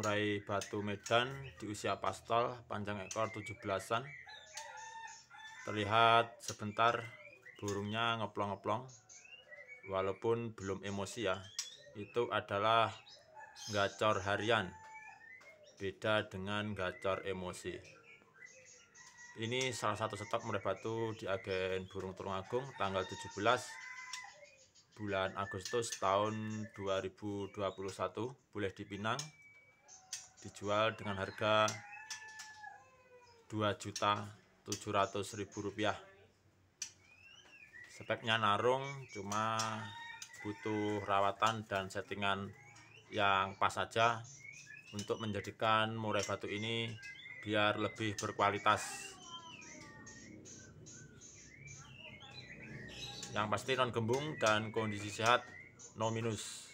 murai batu medan di usia pastol panjang ekor 17-an terlihat sebentar burungnya ngeplong-ngeplong walaupun belum emosi ya itu adalah gacor harian beda dengan gacor emosi ini salah satu stok murai batu di agen burung turung agung tanggal 17 bulan Agustus tahun 2021 boleh dipinang dijual dengan harga Rp2.700.000 speknya narung cuma butuh rawatan dan settingan yang pas saja untuk menjadikan murai batu ini biar lebih berkualitas yang pasti non gembung dan kondisi sehat no minus